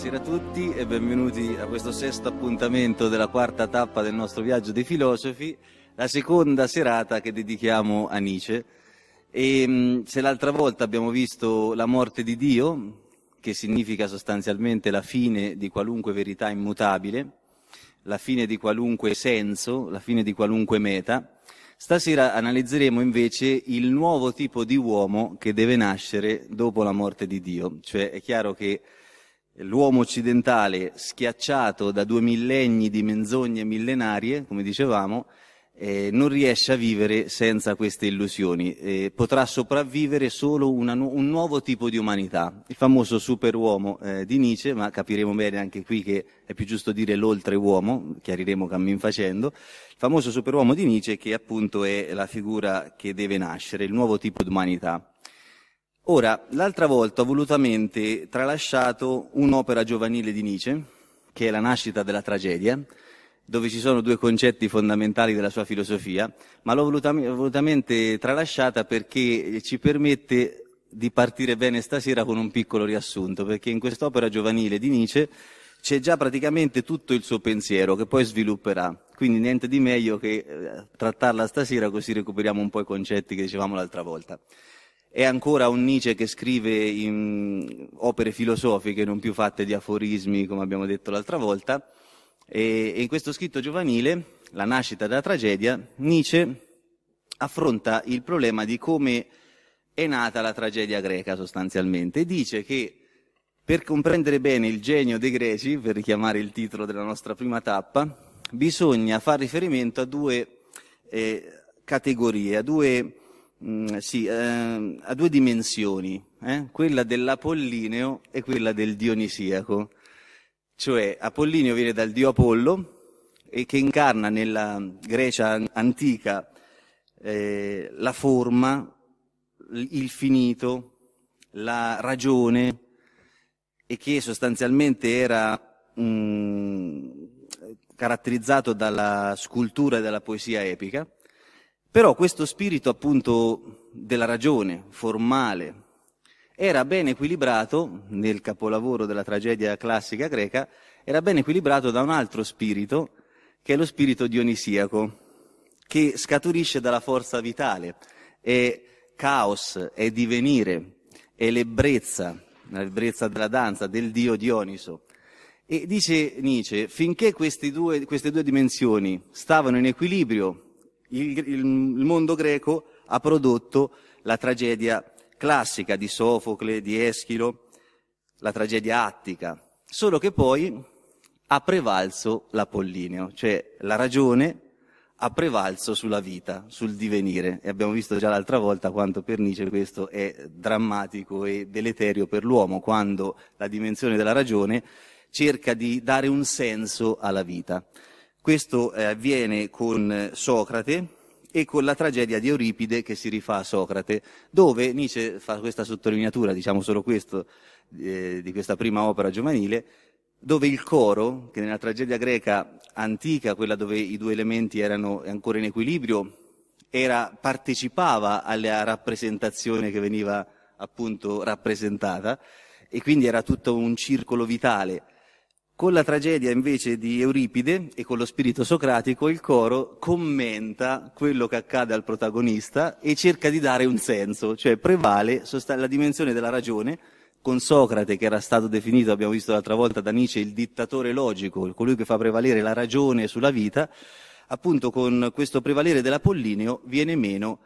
Buonasera a tutti e benvenuti a questo sesto appuntamento della quarta tappa del nostro viaggio dei filosofi, la seconda serata che dedichiamo a Nietzsche. E mm, se l'altra volta abbiamo visto la morte di Dio, che significa sostanzialmente la fine di qualunque verità immutabile, la fine di qualunque senso, la fine di qualunque meta, stasera analizzeremo invece il nuovo tipo di uomo che deve nascere dopo la morte di Dio. Cioè è chiaro che eh, l'uomo occidentale schiacciato da due millenni di menzogne millenarie, come dicevamo, eh, non riesce a vivere senza queste illusioni. Eh, potrà sopravvivere solo una, un nuovo tipo di umanità, il famoso superuomo eh, di Nietzsche, ma capiremo bene anche qui che è più giusto dire l'oltreuomo, chiariremo cammin facendo, il famoso superuomo di Nietzsche che appunto è la figura che deve nascere, il nuovo tipo di umanità. Ora, l'altra volta ho volutamente tralasciato un'opera giovanile di Nietzsche, che è La nascita della tragedia, dove ci sono due concetti fondamentali della sua filosofia, ma l'ho volutamente, volutamente tralasciata perché ci permette di partire bene stasera con un piccolo riassunto, perché in quest'opera giovanile di Nietzsche c'è già praticamente tutto il suo pensiero che poi svilupperà. Quindi niente di meglio che eh, trattarla stasera così recuperiamo un po' i concetti che dicevamo l'altra volta è ancora un Nietzsche che scrive in opere filosofiche, non più fatte di aforismi, come abbiamo detto l'altra volta, e, in questo scritto giovanile, La nascita della tragedia, Nietzsche affronta il problema di come è nata la tragedia greca sostanzialmente, e dice che per comprendere bene il genio dei greci, per richiamare il titolo della nostra prima tappa, bisogna far riferimento a due eh, categorie, a due Mm, sì, ehm, ha due dimensioni, eh? quella dell'Apollineo e quella del Dionisiaco. Cioè, Apollineo viene dal dio Apollo e che incarna nella Grecia antica eh, la forma, il finito, la ragione e che sostanzialmente era mh, mm, caratterizzato dalla scultura e dalla poesia epica però questo spirito appunto della ragione formale era ben equilibrato nel capolavoro della tragedia classica greca, era ben equilibrato da un altro spirito che è lo spirito dionisiaco, che scaturisce dalla forza vitale, è caos, è divenire, è l'ebbrezza, l'ebbrezza della danza, del dio Dioniso. E dice Nietzsche, finché queste due, queste due dimensioni stavano in equilibrio, il, il mondo greco ha prodotto la tragedia classica di Sofocle, di Eschilo, la tragedia attica, solo che poi ha prevalso l'Apollineo, cioè la ragione ha prevalso sulla vita, sul divenire. E abbiamo visto già l'altra volta quanto per Nietzsche questo è drammatico e deleterio per l'uomo, quando la dimensione della ragione cerca di dare un senso alla vita. Questo eh, avviene con eh, Socrate e con la tragedia di Euripide che si rifà a Socrate, dove Nietzsche fa questa sottolineatura, diciamo solo questo, eh, di questa prima opera giovanile, dove il coro, che nella tragedia greca antica, quella dove i due elementi erano ancora in equilibrio, era, partecipava alla rappresentazione che veniva appunto rappresentata e quindi era tutto un circolo vitale con la tragedia invece di Euripide e con lo spirito socratico il coro commenta quello che accade al protagonista e cerca di dare un senso, cioè prevale la dimensione della ragione con Socrate che era stato definito, abbiamo visto l'altra volta da Nietzsche, il dittatore logico, colui che fa prevalere la ragione sulla vita, appunto con questo prevalere dell'Apollineo viene meno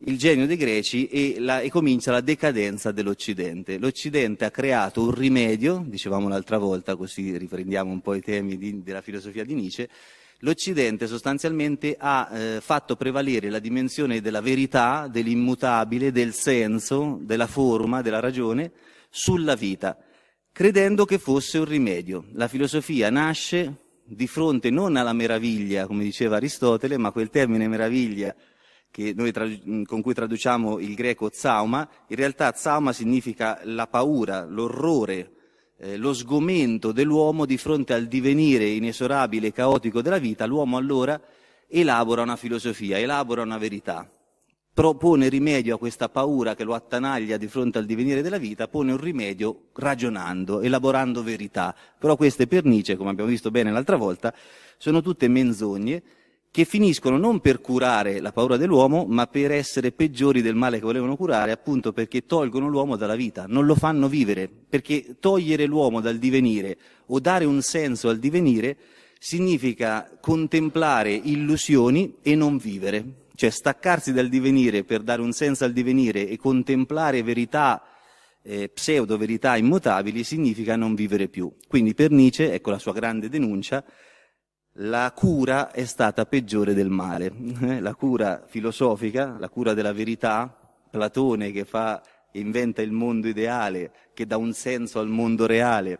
il genio dei greci e, la, e comincia la decadenza dell'Occidente. L'Occidente ha creato un rimedio, dicevamo l'altra volta, così riprendiamo un po' i temi di, della filosofia di Nietzsche, l'Occidente sostanzialmente ha eh, fatto prevalere la dimensione della verità, dell'immutabile, del senso, della forma, della ragione sulla vita, credendo che fosse un rimedio. La filosofia nasce di fronte non alla meraviglia, come diceva Aristotele, ma quel termine meraviglia che noi tra, con cui traduciamo il greco zauma, in realtà zauma significa la paura, l'orrore, eh, lo sgomento dell'uomo di fronte al divenire inesorabile e caotico della vita, l'uomo allora elabora una filosofia, elabora una verità, propone rimedio a questa paura che lo attanaglia di fronte al divenire della vita, pone un rimedio ragionando, elaborando verità. Però queste pernice, come abbiamo visto bene l'altra volta, sono tutte menzogne che finiscono non per curare la paura dell'uomo, ma per essere peggiori del male che volevano curare, appunto perché tolgono l'uomo dalla vita, non lo fanno vivere, perché togliere l'uomo dal divenire o dare un senso al divenire significa contemplare illusioni e non vivere, cioè staccarsi dal divenire per dare un senso al divenire e contemplare verità eh, pseudo verità immutabili significa non vivere più. Quindi per Nietzsche, ecco la sua grande denuncia, la cura è stata peggiore del male. Eh, la cura filosofica, la cura della verità, Platone che fa, inventa il mondo ideale, che dà un senso al mondo reale,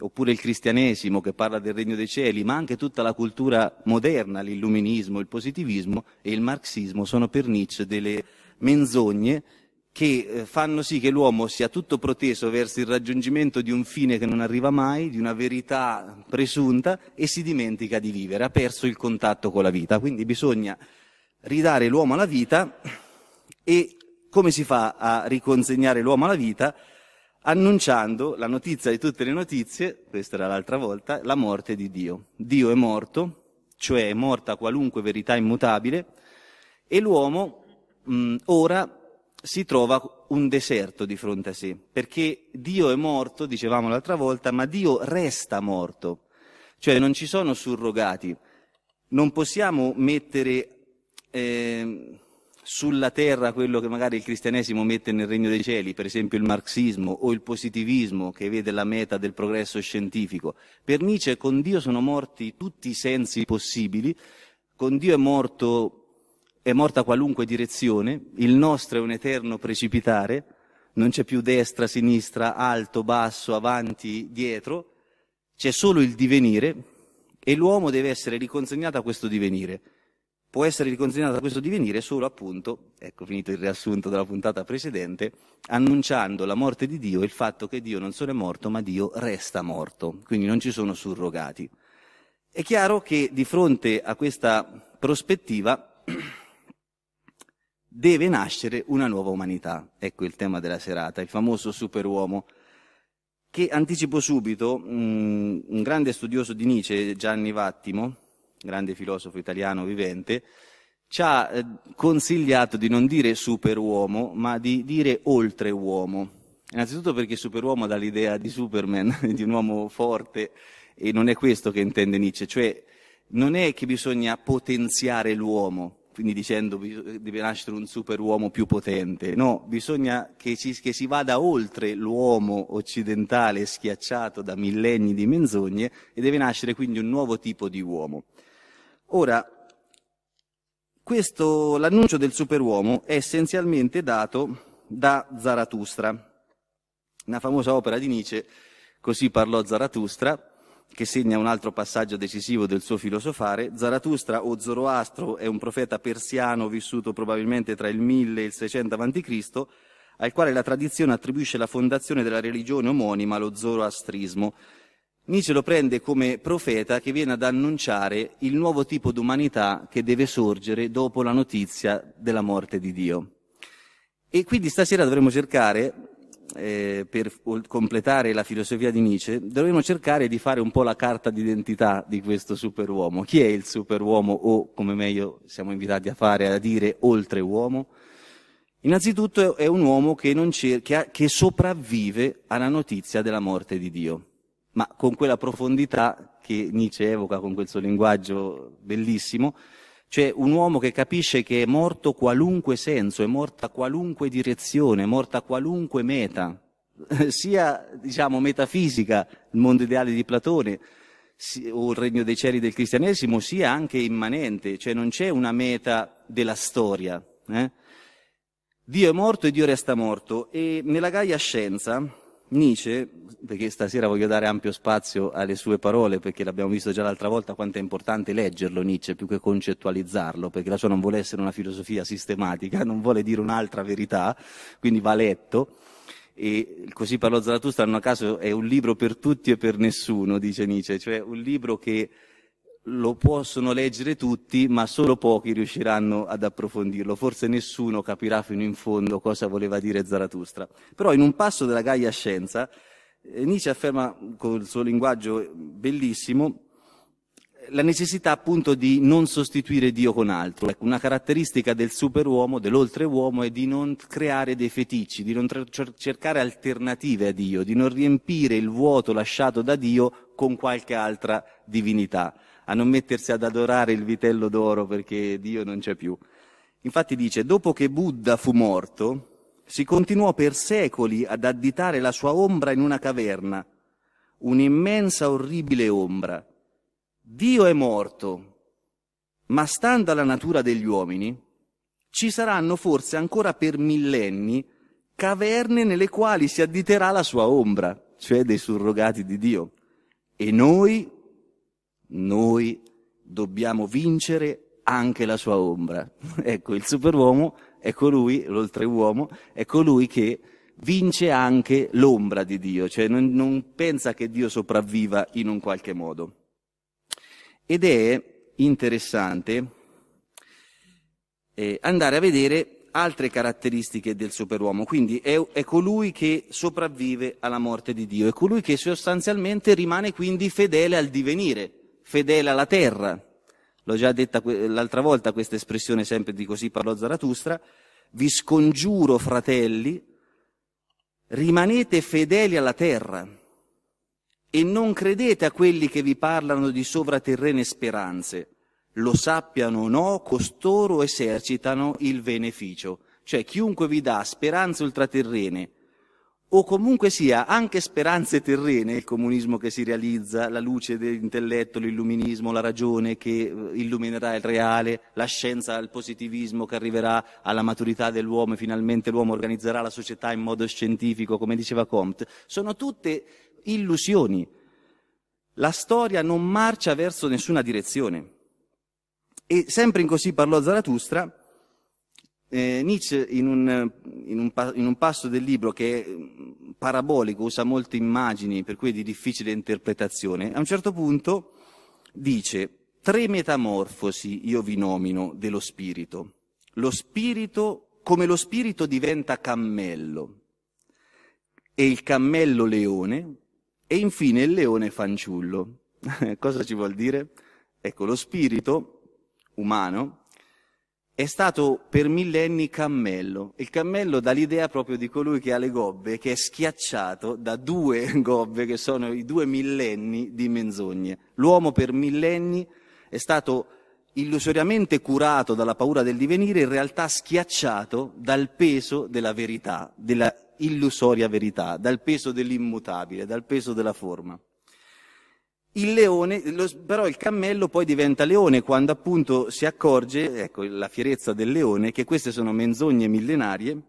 oppure il cristianesimo che parla del regno dei cieli, ma anche tutta la cultura moderna, l'illuminismo, il positivismo e il marxismo sono per Nietzsche delle menzogne che eh, fanno sì che l'uomo sia tutto proteso verso il raggiungimento di un fine che non arriva mai, di una verità presunta e si dimentica di vivere, ha perso il contatto con la vita. Quindi bisogna ridare l'uomo alla vita e come si fa a riconsegnare l'uomo alla vita? Annunciando la notizia di tutte le notizie, questa era l'altra volta, la morte di Dio. Dio è morto, cioè è morta qualunque verità immutabile, e l'uomo mh, mm, ora si trova un deserto di fronte a sé, perché Dio è morto, dicevamo l'altra volta, ma Dio resta morto, cioè non ci sono surrogati, non possiamo mettere eh, sulla terra quello che magari il cristianesimo mette nel regno dei cieli, per esempio il marxismo o il positivismo che vede la meta del progresso scientifico. Per Nietzsche con Dio sono morti tutti i sensi possibili, con Dio è morto è morta qualunque direzione, il nostro è un eterno precipitare, non c'è più destra, sinistra, alto, basso, avanti, dietro, c'è solo il divenire e l'uomo deve essere riconsegnato a questo divenire. Può essere riconsegnato a questo divenire solo appunto, ecco finito il riassunto della puntata precedente, annunciando la morte di Dio e il fatto che Dio non solo è morto, ma Dio resta morto, quindi non ci sono surrogati. È chiaro che di fronte a questa prospettiva deve nascere una nuova umanità. Ecco il tema della serata, il famoso superuomo, che anticipo subito, mm, un grande studioso di Nietzsche, Gianni Vattimo, grande filosofo italiano vivente, ci ha eh, consigliato di non dire superuomo, ma di dire oltreuomo. Innanzitutto perché superuomo dà l'idea di Superman, di un uomo forte, e non è questo che intende Nietzsche, cioè non è che bisogna potenziare l'uomo, quindi dicendo deve nascere un superuomo più potente, no, bisogna che, ci, che si vada oltre l'uomo occidentale schiacciato da millenni di menzogne e deve nascere quindi un nuovo tipo di uomo. Ora, questo, l'annuncio del superuomo è essenzialmente dato da Zarathustra, una famosa opera di Nietzsche, così parlò Zarathustra, che segna un altro passaggio decisivo del suo filosofare, Zaratustra o Zoroastro è un profeta persiano vissuto probabilmente tra il 1000 e il 600 a.C., al quale la tradizione attribuisce la fondazione della religione omonima, lo zoroastrismo. Nietzsche lo prende come profeta che viene ad annunciare il nuovo tipo d'umanità che deve sorgere dopo la notizia della morte di Dio. E quindi stasera dovremo cercare eh, per completare la filosofia di Nietzsche, dovremmo cercare di fare un po' la carta d'identità di questo superuomo. Chi è il superuomo o, come meglio siamo invitati a fare, a dire oltre uomo? Innanzitutto è un uomo che, non cerca, che sopravvive alla notizia della morte di Dio, ma con quella profondità che Nietzsche evoca con quel suo linguaggio bellissimo, cioè un uomo che capisce che è morto qualunque senso, è morta qualunque direzione, è morta qualunque meta, sia diciamo metafisica, il mondo ideale di Platone, o il regno dei cieli del cristianesimo, sia anche immanente, cioè non c'è una meta della storia. Eh? Dio è morto e Dio resta morto. E nella Gaia Scienza, Nietzsche, perché stasera voglio dare ampio spazio alle sue parole, perché l'abbiamo visto già l'altra volta quanto è importante leggerlo Nietzsche più che concettualizzarlo, perché la sua non vuole essere una filosofia sistematica, non vuole dire un'altra verità, quindi va letto. E così parlo Zaratustra, non a caso è un libro per tutti e per nessuno, dice Nietzsche, cioè un libro che lo possono leggere tutti, ma solo pochi riusciranno ad approfondirlo. Forse nessuno capirà fino in fondo cosa voleva dire Zarathustra. Però in un passo della Gaia Scienza, eh, Nietzsche afferma col suo linguaggio bellissimo la necessità appunto di non sostituire Dio con altro. Ecco, una caratteristica del superuomo, dell'oltreuomo, è di non creare dei feticci, di non tr- cercare alternative a Dio, di non riempire il vuoto lasciato da Dio con qualche altra divinità a non mettersi ad adorare il vitello d'oro perché Dio non c'è più. Infatti dice, dopo che Buddha fu morto, si continuò per secoli ad additare la sua ombra in una caverna, un'immensa, orribile ombra. Dio è morto, ma stando alla natura degli uomini, ci saranno forse ancora per millenni caverne nelle quali si additerà la sua ombra, cioè dei surrogati di Dio. E noi noi dobbiamo vincere anche la sua ombra. Ecco, il superuomo è colui, l'oltreuomo, è colui che vince anche l'ombra di Dio, cioè non, non pensa che Dio sopravviva in un qualche modo. Ed è interessante eh, andare a vedere altre caratteristiche del superuomo, quindi è, è, colui che sopravvive alla morte di Dio, è colui che sostanzialmente rimane quindi fedele al divenire fedele alla terra. L'ho già detta l'altra volta questa espressione sempre di così parlò Zaratustra. Vi scongiuro, fratelli, rimanete fedeli alla terra e non credete a quelli che vi parlano di sovraterrene speranze. Lo sappiano o no, costoro esercitano il beneficio. Cioè chiunque vi dà speranze ultraterrene, o comunque sia anche speranze terrene, il comunismo che si realizza, la luce dell'intelletto, l'illuminismo, la ragione che eh, illuminerà il reale, la scienza, il positivismo che arriverà alla maturità dell'uomo e finalmente l'uomo organizzerà la società in modo scientifico, come diceva Comte, sono tutte illusioni. La storia non marcia verso nessuna direzione. E sempre in così parlò Zarathustra, eh, Nietzsche in un, in, un, in un, passo del libro che è mm, parabolico, usa molte immagini, per cui è di difficile interpretazione, a un certo punto dice tre metamorfosi io vi nomino dello spirito. Lo spirito, come lo spirito diventa cammello, e il cammello leone, e infine il leone fanciullo. Cosa ci vuol dire? Ecco, lo spirito umano è stato per millenni cammello. Il cammello dà l'idea proprio di colui che ha le gobbe, che è schiacciato da due gobbe che sono i due millenni di menzogne. L'uomo per millenni è stato illusoriamente curato dalla paura del divenire, in realtà schiacciato dal peso della verità, della illusoria verità, dal peso dell'immutabile, dal peso della forma. Il leone, lo, però il cammello poi diventa leone quando appunto si accorge, ecco la fierezza del leone, che queste sono menzogne millenarie,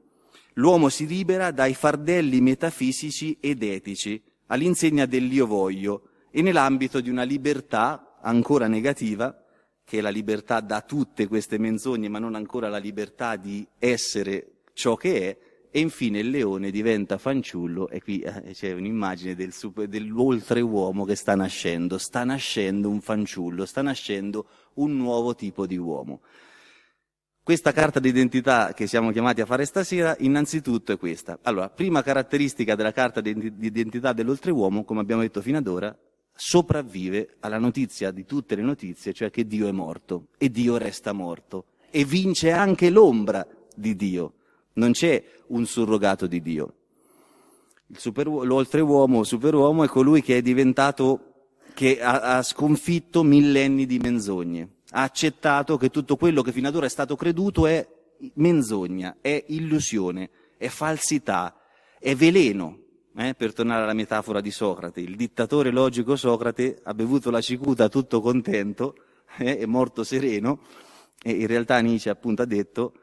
l'uomo si libera dai fardelli metafisici ed etici all'insegna dell'io voglio e nell'ambito di una libertà ancora negativa, che è la libertà da tutte queste menzogne, ma non ancora la libertà di essere ciò che è, e infine il leone diventa fanciullo e qui eh, c'è un'immagine del super, dell'oltreuomo che sta nascendo, sta nascendo un fanciullo, sta nascendo un nuovo tipo di uomo. Questa carta d'identità che siamo chiamati a fare stasera innanzitutto è questa. Allora, prima caratteristica della carta d'identità dell'oltreuomo, come abbiamo detto fino ad ora, sopravvive alla notizia di tutte le notizie, cioè che Dio è morto e Dio resta morto e vince anche l'ombra di Dio. Non c'è un surrogato di Dio. Super, l'oltreuomo, superuomo, è colui che è diventato, che ha, ha sconfitto millenni di menzogne. Ha accettato che tutto quello che fino ad ora è stato creduto è menzogna, è illusione, è falsità, è veleno. Eh, per tornare alla metafora di Socrate, il dittatore logico Socrate ha bevuto la cicuta tutto contento, eh, è morto sereno, e in realtà Nietzsche appunto ha detto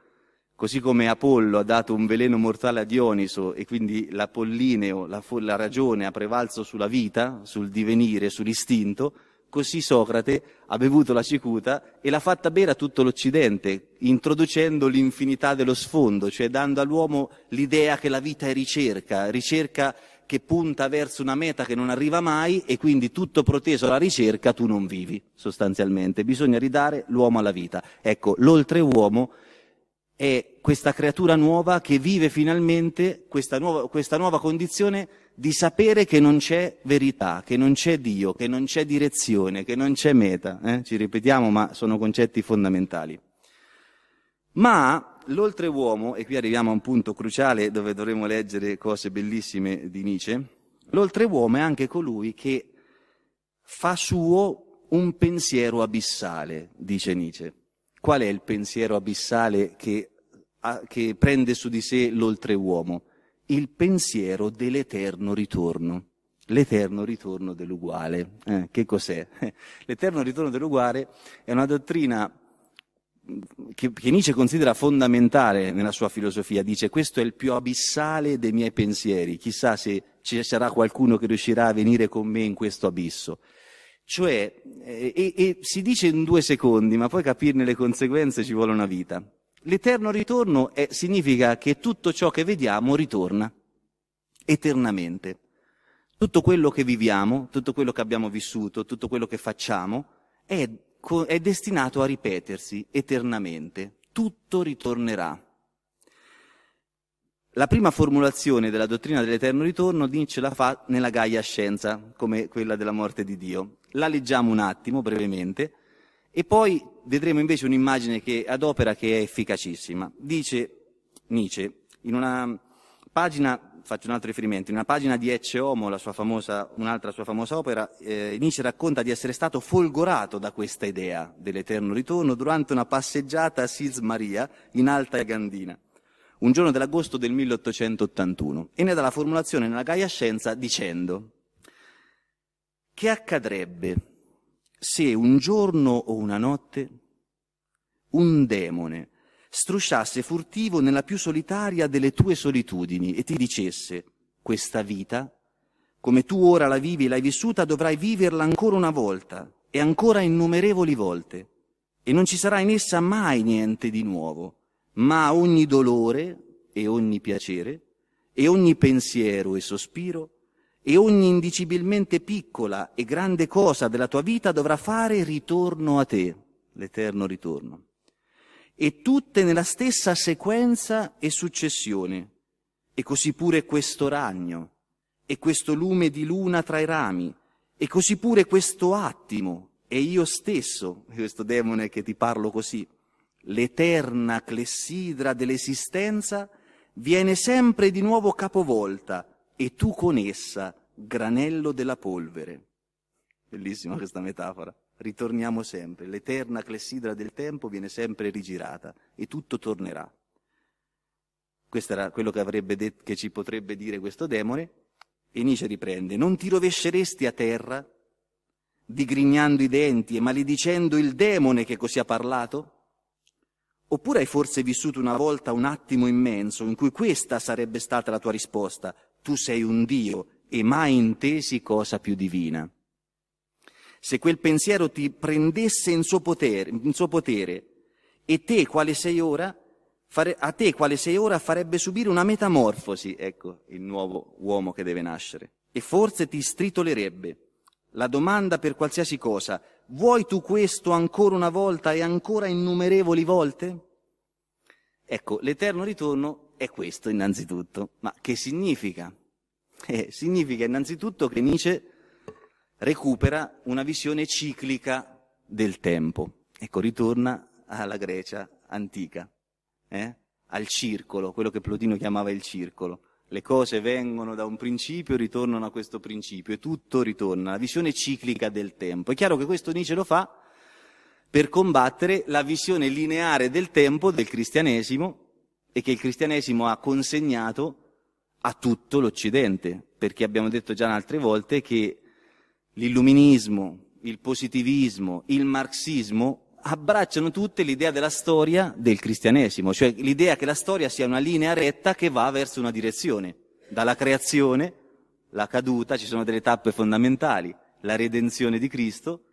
Così come Apollo ha dato un veleno mortale a Dioniso e quindi l'apollineo, la, la ragione ha prevalso sulla vita, sul divenire, sull'istinto, così Socrate ha bevuto la cicuta e l'ha fatta bere a tutto l'Occidente, introducendo l'infinità dello sfondo, cioè dando all'uomo l'idea che la vita è ricerca, ricerca che punta verso una meta che non arriva mai e quindi tutto proteso alla ricerca tu non vivi, sostanzialmente. Bisogna ridare l'uomo alla vita. Ecco, l'oltre uomo è questa creatura nuova che vive finalmente questa nuova, questa nuova condizione di sapere che non c'è verità, che non c'è Dio, che non c'è direzione, che non c'è meta. Eh? Ci ripetiamo, ma sono concetti fondamentali. Ma l'oltre uomo, e qui arriviamo a un punto cruciale dove dovremo leggere cose bellissime di Nietzsche, l'oltre uomo è anche colui che fa suo un pensiero abissale, dice Nietzsche. Qual è il pensiero abissale che che prende su di sé l'oltreuomo, il pensiero dell'eterno ritorno. L'eterno ritorno dell'uguale. Eh, che cos'è? L'eterno ritorno dell'uguale è una dottrina che, che Nietzsche considera fondamentale nella sua filosofia. Dice questo è il più abissale dei miei pensieri. Chissà se ci sarà qualcuno che riuscirà a venire con me in questo abisso. Cioè, eh, e, e si dice in due secondi, ma poi capirne le conseguenze ci vuole una vita. L'eterno ritorno è, significa che tutto ciò che vediamo ritorna eternamente. Tutto quello che viviamo, tutto quello che abbiamo vissuto, tutto quello che facciamo è, è destinato a ripetersi eternamente. Tutto ritornerà. La prima formulazione della dottrina dell'eterno ritorno Nietzsche la fa nella Gaia Scienza, come quella della morte di Dio. La leggiamo un attimo brevemente. E poi vedremo invece un'immagine che ad opera che è efficacissima. Dice Nietzsche, in una pagina, faccio un altro riferimento, in una pagina di Ecce Homo, la sua famosa, un'altra sua famosa opera, eh, Nietzsche racconta di essere stato folgorato da questa idea dell'eterno ritorno durante una passeggiata a Maria in Alta Gandina, un giorno dell'agosto del 1881, e ne dà la formulazione nella Gaia Scienza dicendo che accadrebbe se un giorno o una notte un demone strusciasse furtivo nella più solitaria delle tue solitudini e ti dicesse questa vita, come tu ora la vivi e l'hai vissuta, dovrai viverla ancora una volta e ancora innumerevoli volte, e non ci sarà in essa mai niente di nuovo, ma ogni dolore e ogni piacere e ogni pensiero e sospiro e ogni indicibilmente piccola e grande cosa della tua vita dovrà fare ritorno a te, l'eterno ritorno, e tutte nella stessa sequenza e successione, e così pure questo ragno, e questo lume di luna tra i rami, e così pure questo attimo, e io stesso, questo demone che ti parlo così, l'eterna clessidra dell'esistenza, viene sempre di nuovo capovolta, e tu con essa, granello della polvere. Bellissima mm. questa metafora. Ritorniamo sempre, l'eterna clessidra del tempo viene sempre rigirata e tutto tornerà. Questo era quello che, avrebbe det- che ci potrebbe dire questo demone. E Nietzsche riprende, non ti rovesceresti a terra, digrignando i denti e maledicendo il demone che così ha parlato? Oppure hai forse vissuto una volta un attimo immenso in cui questa sarebbe stata la tua risposta, tu sei un Dio e mai intesi cosa più divina. Se quel pensiero ti prendesse in suo potere, in suo potere e te quale sei ora, fare, a te quale sei ora farebbe subire una metamorfosi, ecco il nuovo uomo che deve nascere, e forse ti stritolerebbe. La domanda per qualsiasi cosa, vuoi tu questo ancora una volta e ancora innumerevoli volte? Ecco, l'eterno ritorno è questo innanzitutto. Ma che significa? Eh, significa innanzitutto che Nietzsche recupera una visione ciclica del tempo. Ecco, ritorna alla Grecia antica, eh? al circolo, quello che Plotino chiamava il circolo. Le cose vengono da un principio, ritornano a questo principio e tutto ritorna, la visione ciclica del tempo. È chiaro che questo Nietzsche lo fa per combattere la visione lineare del tempo del cristianesimo e che il cristianesimo ha consegnato a tutto l'Occidente, perché abbiamo detto già altre volte che l'illuminismo, il positivismo, il marxismo abbracciano tutte l'idea della storia del cristianesimo, cioè l'idea che la storia sia una linea retta che va verso una direzione, dalla creazione, la caduta, ci sono delle tappe fondamentali, la redenzione di Cristo,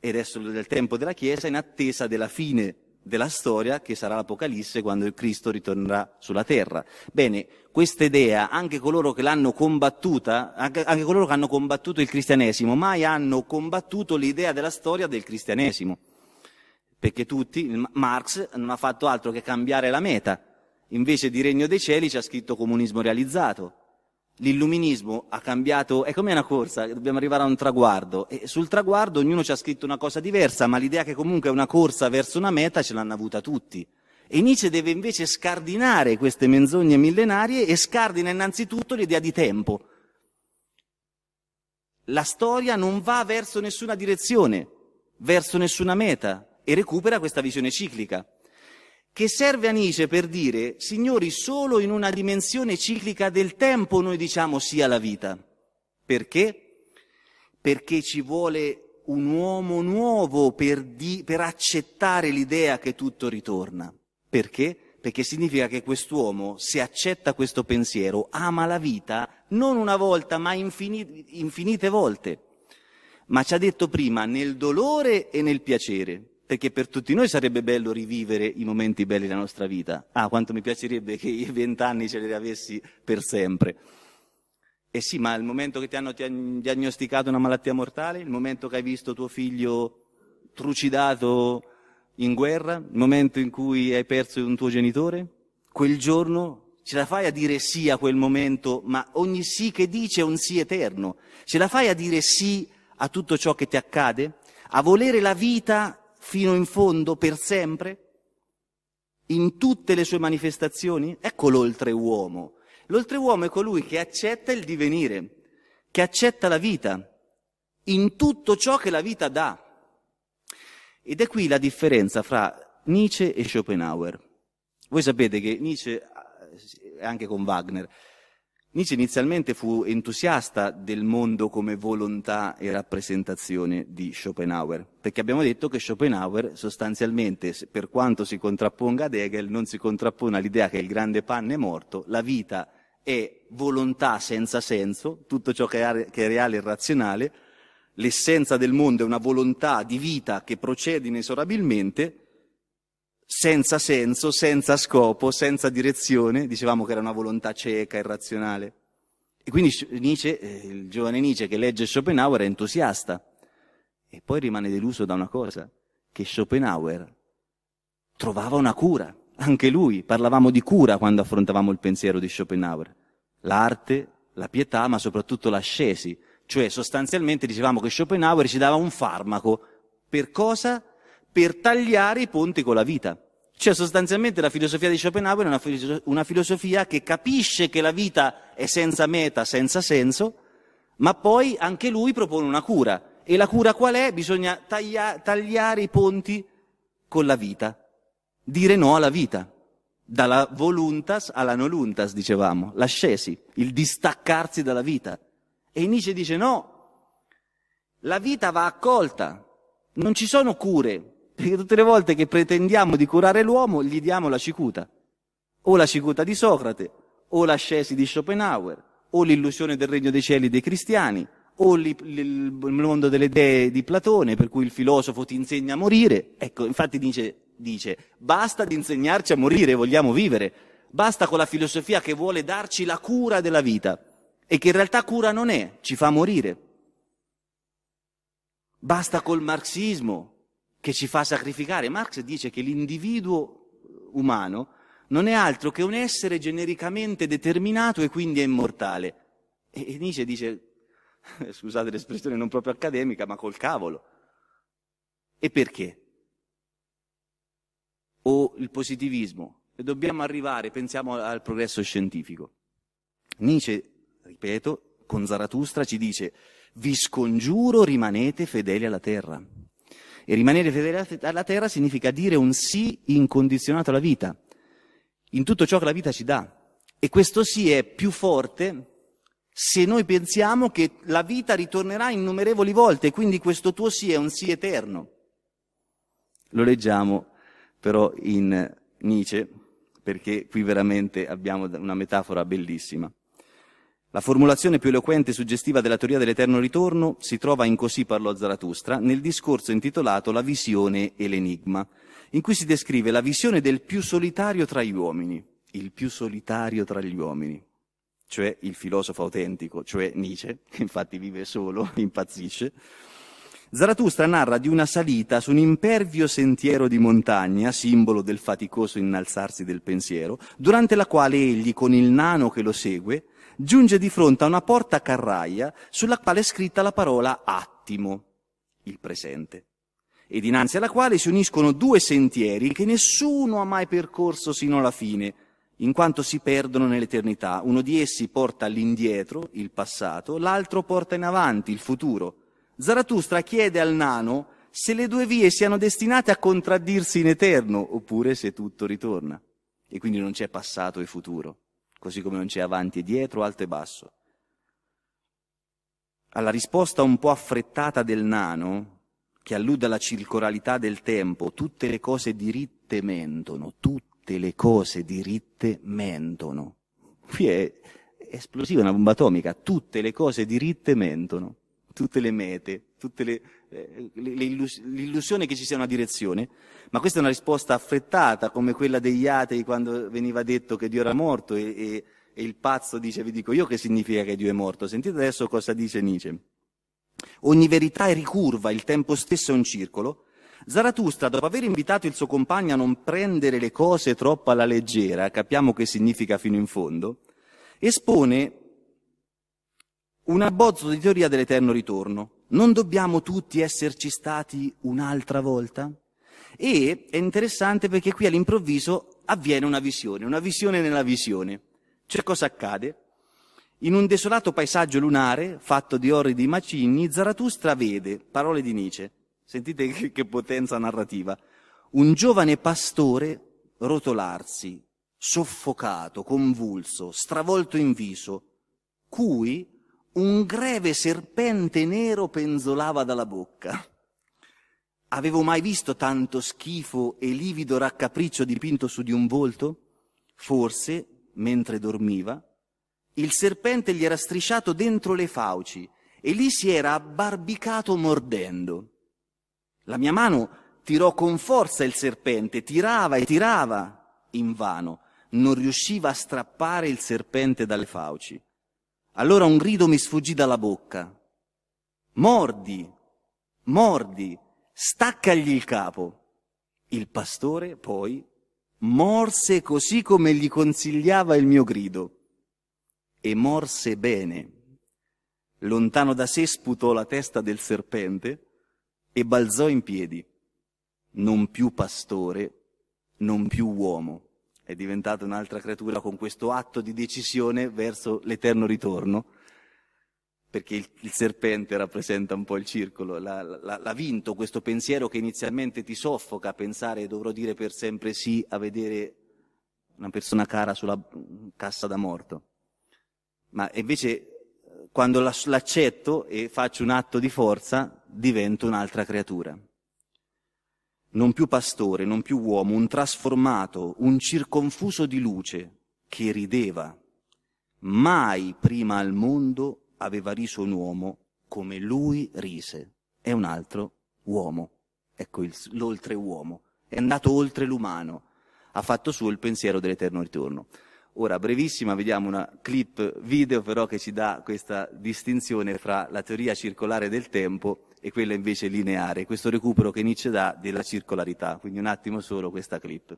e adesso del tempo della Chiesa in attesa della fine della storia che sarà l'Apocalisse quando il Cristo ritornerà sulla terra. Bene, questa idea, anche coloro che l'hanno combattuta, anche, anche coloro che hanno combattuto il cristianesimo, mai hanno combattuto l'idea della storia del cristianesimo. Perché tutti, Marx non ha fatto altro che cambiare la meta. Invece di regno dei cieli ci ha scritto comunismo realizzato l'illuminismo ha cambiato, è come una corsa, dobbiamo arrivare a un traguardo e sul traguardo ognuno ci ha scritto una cosa diversa, ma l'idea che comunque è una corsa verso una meta ce l'hanno avuta tutti. E Nietzsche deve invece scardinare queste menzogne millenarie e scardina innanzitutto l'idea di tempo. La storia non va verso nessuna direzione, verso nessuna meta e recupera questa visione ciclica che serve a Nietzsche per dire, signori, solo in una dimensione ciclica del tempo noi diciamo sia la vita. Perché? Perché ci vuole un uomo nuovo per, di, per accettare l'idea che tutto ritorna. Perché? Perché significa che quest'uomo, se accetta questo pensiero, ama la vita non una volta, ma infinite, infinite volte. Ma ci ha detto prima, nel dolore e nel piacere perché per tutti noi sarebbe bello rivivere i momenti belli della nostra vita. Ah, quanto mi piacerebbe che i vent'anni ce li avessi per sempre. E eh sì, ma il momento che ti hanno diagnosticato una malattia mortale, il momento che hai visto tuo figlio trucidato in guerra, il momento in cui hai perso un tuo genitore, quel giorno ce la fai a dire sì a quel momento, ma ogni sì che dice è un sì eterno. Ce la fai a dire sì a tutto ciò che ti accade? A volere la vita fino in fondo, per sempre, in tutte le sue manifestazioni? Ecco l'oltreuomo. L'oltreuomo è colui che accetta il divenire, che accetta la vita, in tutto ciò che la vita dà. Ed è qui la differenza fra Nietzsche e Schopenhauer. Voi sapete che Nietzsche, eh, anche con Wagner, Nietzsche inizialmente fu entusiasta del mondo come volontà e rappresentazione di Schopenhauer, perché abbiamo detto che Schopenhauer sostanzialmente, per quanto si contrapponga ad Hegel, non si contrappone all'idea che il grande panne è morto, la vita è volontà senza senso, tutto ciò che è reale e razionale, l'essenza del mondo è una volontà di vita che procede inesorabilmente, senza senso, senza scopo, senza direzione, dicevamo che era una volontà cieca, irrazionale. E quindi Nietzsche, eh, il giovane Nietzsche che legge Schopenhauer è entusiasta e poi rimane deluso da una cosa, che Schopenhauer trovava una cura, anche lui, parlavamo di cura quando affrontavamo il pensiero di Schopenhauer, l'arte, la pietà, ma soprattutto l'ascesi, cioè sostanzialmente dicevamo che Schopenhauer ci dava un farmaco per cosa? per tagliare i ponti con la vita. Cioè sostanzialmente la filosofia di Schopenhauer è una, filosof- una filosofia che capisce che la vita è senza meta, senza senso, ma poi anche lui propone una cura. E la cura qual è? Bisogna taglia- tagliare i ponti con la vita, dire no alla vita. Dalla voluntas alla noluntas, dicevamo, l'ascesi, il distaccarsi dalla vita. E Nietzsche dice no, la vita va accolta, non ci sono cure, perché tutte le volte che pretendiamo di curare l'uomo, gli diamo la cicuta. O la cicuta di Socrate, o l'ascesi di Schopenhauer, o l'illusione del regno dei cieli dei cristiani, o li, li, il mondo delle idee di Platone, per cui il filosofo ti insegna a morire. Ecco, infatti dice, dice, basta di insegnarci a morire, vogliamo vivere. Basta con la filosofia che vuole darci la cura della vita, e che in realtà cura non è, ci fa morire. Basta col marxismo, che ci fa sacrificare. Marx dice che l'individuo umano non è altro che un essere genericamente determinato e quindi è immortale. E Nietzsche dice, scusate l'espressione non proprio accademica, ma col cavolo. E perché? O il positivismo. E dobbiamo arrivare, pensiamo al progresso scientifico. Nietzsche, ripeto, con Zaratustra ci dice, vi scongiuro rimanete fedeli alla terra. E rimanere fedele alla terra significa dire un sì incondizionato alla vita, in tutto ciò che la vita ci dà. E questo sì è più forte se noi pensiamo che la vita ritornerà innumerevoli volte, quindi questo tuo sì è un sì eterno. Lo leggiamo però in Nietzsche, perché qui veramente abbiamo una metafora bellissima. La formulazione più eloquente e suggestiva della teoria dell'eterno ritorno si trova in Così parlò Zaratustra nel discorso intitolato La visione e l'enigma, in cui si descrive la visione del più solitario tra gli uomini, il più solitario tra gli uomini, cioè il filosofo autentico, cioè Nietzsche, che infatti vive solo, impazzisce, Zaratustra narra di una salita su un impervio sentiero di montagna, simbolo del faticoso innalzarsi del pensiero, durante la quale egli, con il nano che lo segue, giunge di fronte a una porta carraia sulla quale è scritta la parola attimo, il presente, e dinanzi alla quale si uniscono due sentieri che nessuno ha mai percorso sino alla fine, in quanto si perdono nell'eternità. Uno di essi porta all'indietro, il passato, l'altro porta in avanti, il futuro. Zaratustra chiede al nano se le due vie siano destinate a contraddirsi in eterno oppure se tutto ritorna. E quindi non c'è passato e futuro, così come non c'è avanti e dietro, alto e basso. Alla risposta un po' affrettata del nano, che allude alla circolarità del tempo, tutte le cose diritte mentono, tutte le cose diritte mentono. Qui è esplosiva una bomba atomica, tutte le cose diritte mentono tutte le mete, tutte le, le, le l'illusione che ci sia una direzione, ma questa è una risposta affrettata come quella degli atei quando veniva detto che Dio era morto e, e, e il pazzo dice vi dico io che significa che Dio è morto. Sentite adesso cosa dice Nietzsche. Ogni verità è ricurva, il tempo stesso è un circolo. Zaratustra, dopo aver invitato il suo compagno a non prendere le cose troppo alla leggera, capiamo che significa fino in fondo, espone un abbozzo di teoria dell'eterno ritorno. Non dobbiamo tutti esserci stati un'altra volta? E è interessante perché qui all'improvviso avviene una visione, una visione nella visione. Cioè cosa accade? In un desolato paesaggio lunare, fatto di orridi macigni, Zaratustra vede, parole di Nietzsche, sentite che potenza narrativa, un giovane pastore rotolarsi, soffocato, convulso, stravolto in viso, cui un greve serpente nero penzolava dalla bocca. Avevo mai visto tanto schifo e livido raccapriccio dipinto su di un volto? Forse, mentre dormiva, il serpente gli era strisciato dentro le fauci e lì si era abbarbicato mordendo. La mia mano tirò con forza il serpente, tirava e tirava, invano, non riusciva a strappare il serpente dalle fauci. Allora un grido mi sfuggì dalla bocca. Mordi, mordi, staccagli il capo. Il pastore, poi, morse così come gli consigliava il mio grido. E morse bene. Lontano da sé sputò la testa del serpente e balzò in piedi. Non più pastore, non più uomo è diventata un'altra creatura con questo atto di decisione verso l'eterno ritorno, perché il, il serpente rappresenta un po' il circolo, l'ha, l'ha, l'ha vinto questo pensiero che inizialmente ti soffoca a pensare dovrò dire per sempre sì a vedere una persona cara sulla cassa da morto. Ma invece eh, quando l'accetto e faccio un atto di forza divento un'altra creatura non più pastore, non più uomo, un trasformato, un circonfuso di luce, che rideva. Mai prima al mondo aveva riso un uomo come lui rise. È un altro uomo. Ecco il, l'oltre uomo. È andato oltre l'umano. Ha fatto suo il pensiero dell'eterno ritorno. Ora, brevissima, vediamo una clip video però che ci dà questa distinzione fra la teoria circolare del tempo e quella invece lineare, questo recupero che Nietzsche dà della circolarità. Quindi un attimo solo questa clip.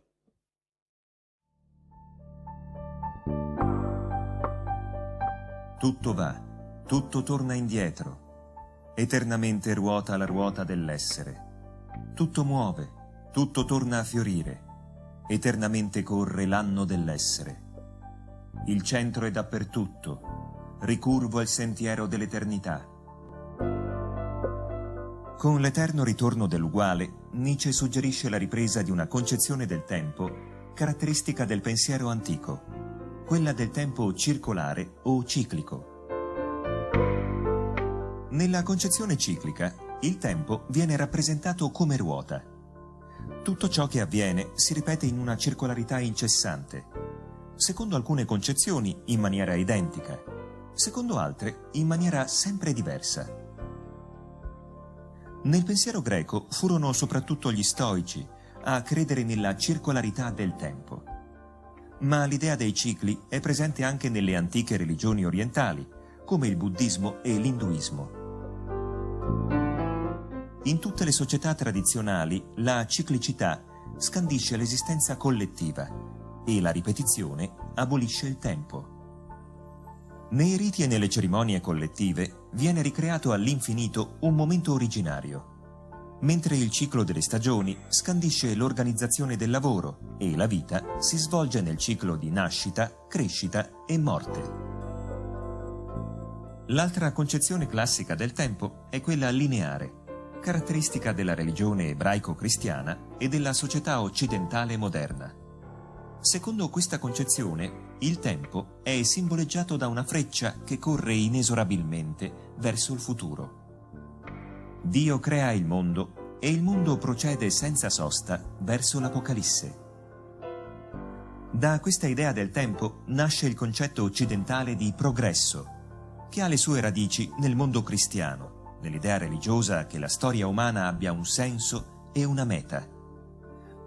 Tutto va, tutto torna indietro, eternamente ruota la ruota dell'essere. Tutto muove, tutto torna a fiorire, eternamente corre l'anno dell'essere. Il centro è dappertutto, ricurvo è il sentiero dell'eternità con l'eterno ritorno dell'uguale, Nietzsche suggerisce la ripresa di una concezione del tempo caratteristica del pensiero antico, quella del tempo circolare o ciclico. Nella concezione ciclica, il tempo viene rappresentato come ruota. Tutto ciò che avviene si ripete in una circolarità incessante, secondo alcune concezioni in maniera identica, secondo altre in maniera sempre diversa. Nel pensiero greco furono soprattutto gli stoici a credere nella circolarità del tempo. Ma l'idea dei cicli è presente anche nelle antiche religioni orientali, come il buddismo e l'induismo. In tutte le società tradizionali la ciclicità scandisce l'esistenza collettiva e la ripetizione abolisce il tempo. Nei riti e nelle cerimonie collettive viene ricreato all'infinito un momento originario, mentre il ciclo delle stagioni scandisce l'organizzazione del lavoro e la vita si svolge nel ciclo di nascita, crescita e morte. L'altra concezione classica del tempo è quella lineare, caratteristica della religione ebraico-cristiana e della società occidentale moderna. Secondo questa concezione, il tempo è simboleggiato da una freccia che corre inesorabilmente verso il futuro. Dio crea il mondo e il mondo procede senza sosta verso l'Apocalisse. Da questa idea del tempo nasce il concetto occidentale di progresso, che ha le sue radici nel mondo cristiano, nell'idea religiosa che la storia umana abbia un senso e una meta.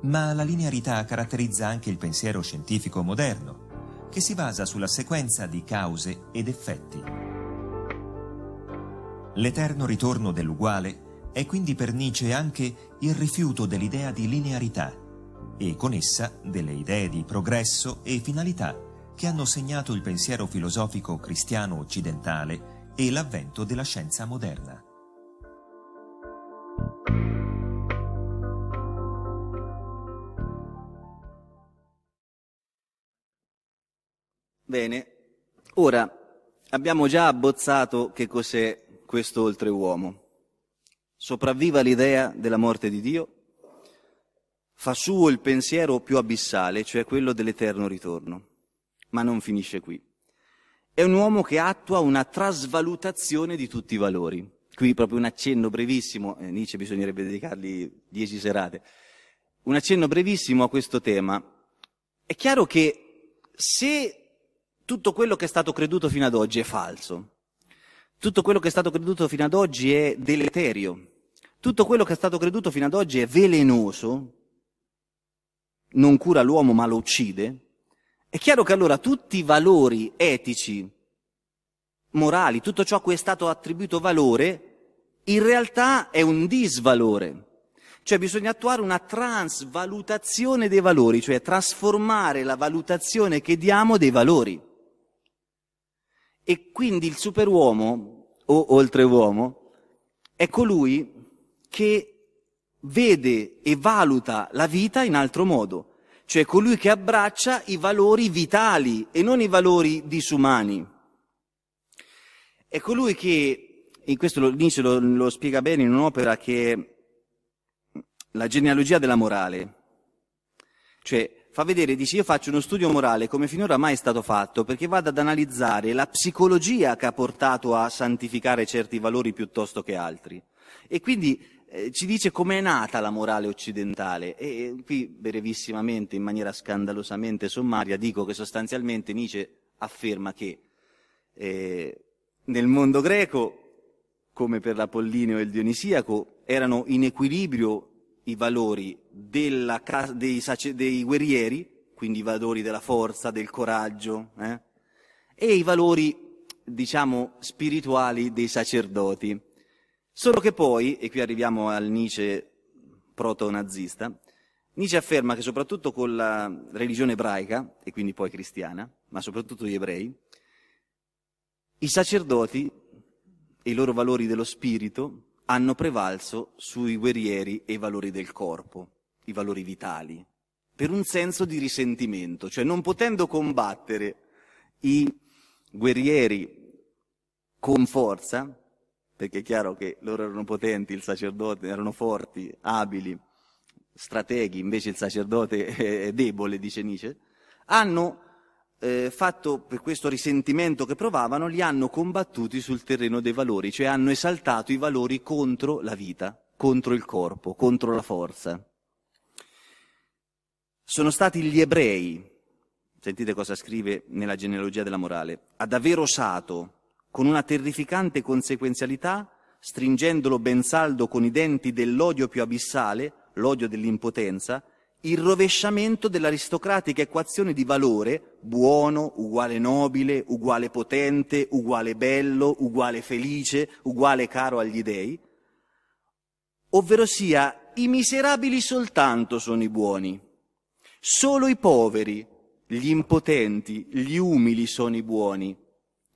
Ma la linearità caratterizza anche il pensiero scientifico moderno, che si basa sulla sequenza di cause ed effetti. L'eterno ritorno dell'uguale è quindi per Nietzsche anche il rifiuto dell'idea di linearità e con essa delle idee di progresso e finalità che hanno segnato il pensiero filosofico cristiano occidentale e l'avvento della scienza moderna. Bene, ora abbiamo già abbozzato che cos'è questo oltreuomo. Sopravviva l'idea della morte di Dio, fa suo il pensiero più abissale, cioè quello dell'eterno ritorno, ma non finisce qui. È un uomo che attua una trasvalutazione di tutti i valori. Qui proprio un accenno brevissimo, eh, Nietzsche bisognerebbe dedicargli dieci serate, un accenno brevissimo a questo tema. È chiaro che se tutto quello che è stato creduto fino ad oggi è falso. Tutto quello che è stato creduto fino ad oggi è deleterio. Tutto quello che è stato creduto fino ad oggi è velenoso, non cura l'uomo ma lo uccide. È chiaro che allora tutti i valori etici, morali, tutto ciò a cui è stato attribuito valore, in realtà è un disvalore. Cioè bisogna attuare una transvalutazione dei valori, cioè trasformare la valutazione che diamo dei valori. E quindi il superuomo, o oltreuomo, è colui che vede e valuta la vita in altro modo, cioè colui che abbraccia i valori vitali e non i valori disumani. È colui che, in questo lo, Nietzsche lo, lo spiega bene in un'opera che è la genealogia della morale, cioè fa vedere, dice io faccio uno studio morale come finora mai è stato fatto, perché vado ad analizzare la psicologia che ha portato a santificare certi valori piuttosto che altri. E quindi eh, ci dice come è nata la morale occidentale. E, eh, qui brevissimamente, in maniera scandalosamente sommaria, dico che sostanzialmente Nietzsche afferma che eh, nel mondo greco, come per l'Apollineo e il Dionisiaco, erano in equilibrio i valori della, dei, dei, guerrieri, quindi i valori della forza, del coraggio, eh? e i valori, diciamo, spirituali dei sacerdoti. Solo che poi, e qui arriviamo al Nietzsche proto-nazista, Nietzsche afferma che soprattutto con la religione ebraica, e quindi poi cristiana, ma soprattutto gli ebrei, i sacerdoti e i loro valori dello spirito hanno prevalso sui guerrieri e i valori del corpo, i valori vitali, per un senso di risentimento, cioè non potendo combattere i guerrieri con forza, perché è chiaro che loro erano potenti, il sacerdote erano forti, abili, strateghi, invece il sacerdote è debole, dice Nietzsche, hanno eh, fatto per questo risentimento che provavano, li hanno combattuti sul terreno dei valori, cioè hanno esaltato i valori contro la vita, contro il corpo, contro la forza. Sono stati gli ebrei, sentite cosa scrive nella genealogia della morale, ad aver osato, con una terrificante conseguenzialità, stringendolo ben saldo con i denti dell'odio più abissale, l'odio dell'impotenza, il rovesciamento dell'aristocratica equazione di valore buono, uguale nobile, uguale potente, uguale bello, uguale felice, uguale caro agli dèi, ovvero sia i miserabili soltanto sono i buoni, solo i poveri, gli impotenti, gli umili sono i buoni,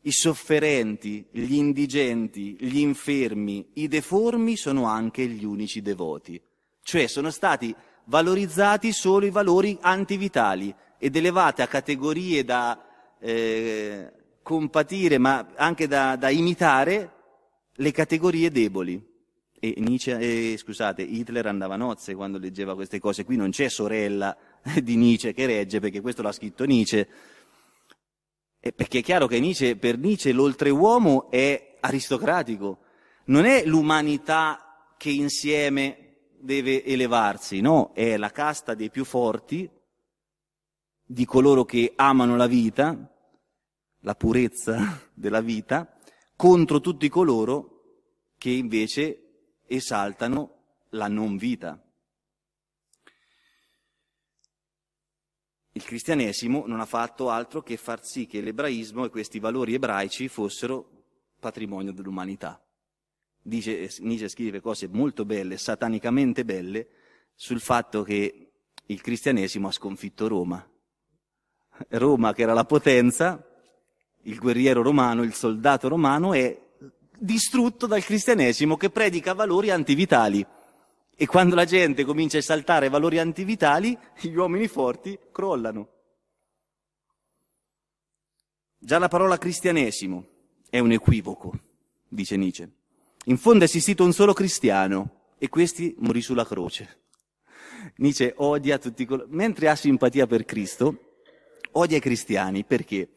i sofferenti, gli indigenti, gli infermi, i deformi sono anche gli unici devoti, cioè sono stati valorizzati solo i valori antivitali ed elevate a categorie da eh, compatire, ma anche da, da, imitare, le categorie deboli. E Nietzsche, eh, scusate, Hitler andava a nozze quando leggeva queste cose. Qui non c'è sorella di Nietzsche che regge, perché questo l'ha scritto Nietzsche. E eh, perché è chiaro che Nietzsche, per Nietzsche l'oltreuomo è aristocratico. Non è l'umanità che insieme deve elevarsi, no? È la casta dei più forti, di coloro che amano la vita, la purezza della vita, contro tutti coloro che invece esaltano la non vita. Il cristianesimo non ha fatto altro che far sì che l'ebraismo e questi valori ebraici fossero patrimonio dell'umanità dice, Nietzsche scrive cose molto belle, satanicamente belle, sul fatto che il cristianesimo ha sconfitto Roma. Roma, che era la potenza, il guerriero romano, il soldato romano, è distrutto dal cristianesimo che predica valori antivitali. E quando la gente comincia a saltare valori antivitali, gli uomini forti crollano. Già la parola cristianesimo è un equivoco, dice Nietzsche. In fondo è esistito un solo cristiano e questi morì sulla croce. Nietzsche odia tutti coloro, mentre ha simpatia per Cristo, odia i cristiani perché?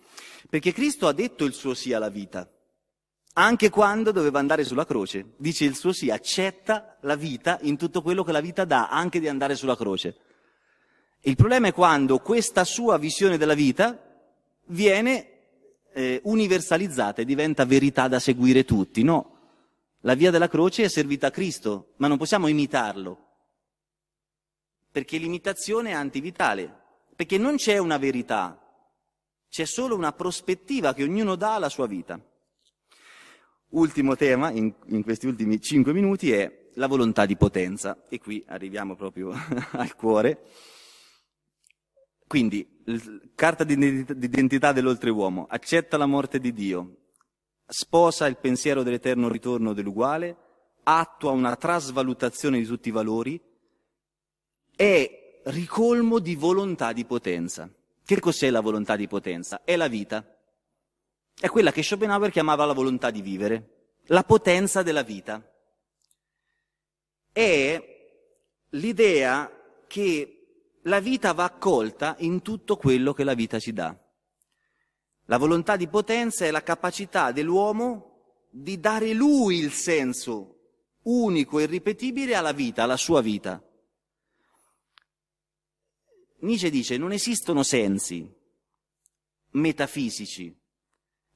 Perché Cristo ha detto il suo sì alla vita, anche quando doveva andare sulla croce. Dice il suo sì, accetta la vita in tutto quello che la vita dà, anche di andare sulla croce. Il problema è quando questa sua visione della vita viene eh, universalizzata e diventa verità da seguire tutti, no? La via della croce è servita a Cristo, ma non possiamo imitarlo, perché l'imitazione è antivitale, perché non c'è una verità, c'è solo una prospettiva che ognuno dà alla sua vita. Ultimo tema in, in questi ultimi cinque minuti è la volontà di potenza, e qui arriviamo proprio al cuore. Quindi, carta d'identità dell'oltreuomo, accetta la morte di Dio, sposa il pensiero dell'eterno ritorno dell'uguale, attua una trasvalutazione di tutti i valori, è ricolmo di volontà di potenza. Che cos'è la volontà di potenza? È la vita. È quella che Schopenhauer chiamava la volontà di vivere, la potenza della vita. È l'idea che la vita va accolta in tutto quello che la vita ci dà. La volontà di potenza è la capacità dell'uomo di dare lui il senso unico e irripetibile alla vita, alla sua vita. Nietzsche dice non esistono sensi metafisici,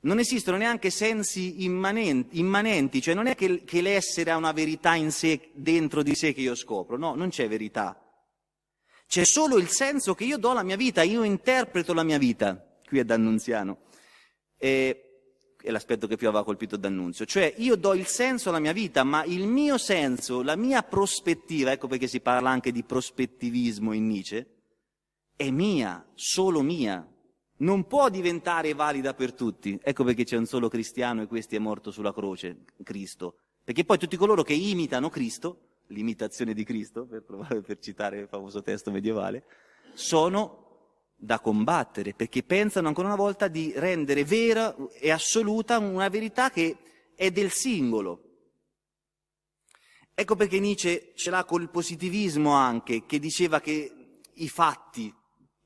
non esistono neanche sensi immanenti, immanenti cioè non è che, che l'essere ha una verità in sé, dentro di sé che io scopro, no, non c'è verità. C'è solo il senso che io do alla mia vita, io interpreto la mia vita qui è D'Annunziano, e, è l'aspetto che più aveva colpito D'Annunzio, cioè io do il senso alla mia vita, ma il mio senso, la mia prospettiva, ecco perché si parla anche di prospettivismo in Nietzsche, è mia, solo mia, non può diventare valida per tutti. Ecco perché c'è un solo cristiano e questi è morto sulla croce, Cristo. Perché poi tutti coloro che imitano Cristo, l'imitazione di Cristo, per, provare, per citare il famoso testo medievale, sono da combattere, perché pensano ancora una volta di rendere vera e assoluta una verità che è del singolo. Ecco perché Nietzsche ce l'ha col positivismo anche, che diceva che i fatti,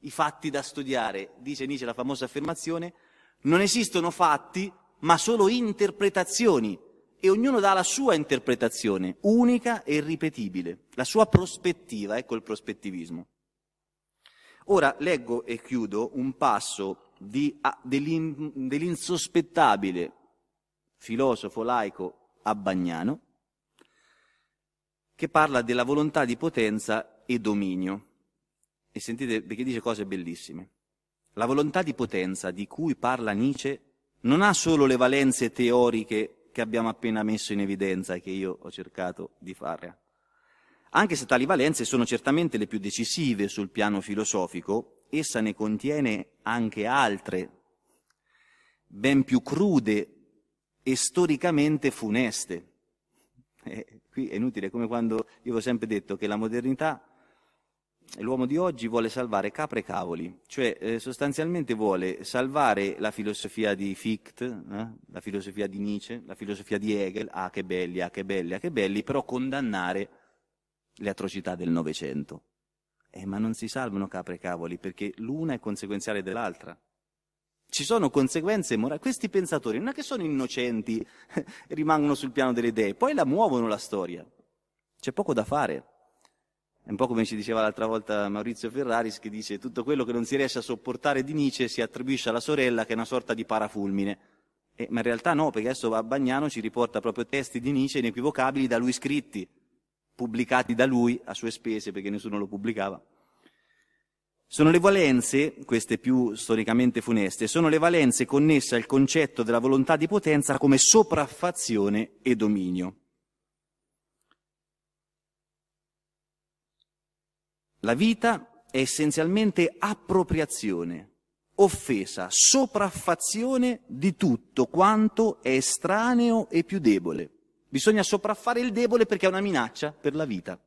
i fatti da studiare, dice Nietzsche la famosa affermazione, non esistono fatti, ma solo interpretazioni, e ognuno dà la sua interpretazione, unica e irripetibile, la sua prospettiva, ecco il prospettivismo. Ora leggo e chiudo un passo di, ah, dell'in, dell'insospettabile filosofo laico abbagnano che parla della volontà di potenza e dominio. E sentite perché dice cose bellissime. La volontà di potenza di cui parla Nietzsche non ha solo le valenze teoriche che abbiamo appena messo in evidenza e che io ho cercato di fare anche se tali valenze sono certamente le più decisive sul piano filosofico, essa ne contiene anche altre, ben più crude e storicamente funeste. Eh, qui è inutile, come quando io ho sempre detto che la modernità, l'uomo di oggi vuole salvare capre e cavoli, cioè eh, sostanzialmente vuole salvare la filosofia di Fichte, eh, la filosofia di Nietzsche, la filosofia di Hegel, ah che belli, ah che belli, ah che belli, però condannare le atrocità del Novecento. Eh, ma non si salvano capre e cavoli perché l'una è conseguenziale dell'altra. Ci sono conseguenze morali. Questi pensatori non è che sono innocenti, rimangono sul piano delle idee, poi la muovono la storia. C'è poco da fare. È un po' come ci diceva l'altra volta Maurizio Ferraris che dice tutto quello che non si riesce a sopportare di Nietzsche si attribuisce alla sorella che è una sorta di parafulmine. Eh, ma in realtà no, perché adesso Bagnano ci riporta proprio testi di Nietzsche inequivocabili da lui scritti pubblicati da lui a sue spese perché nessuno lo pubblicava. Sono le valenze, queste più storicamente funeste, sono le valenze connesse al concetto della volontà di potenza come sopraffazione e dominio. La vita è essenzialmente appropriazione, offesa, sopraffazione di tutto quanto è estraneo e più debole. Bisogna sopraffare il debole perché è una minaccia per la vita.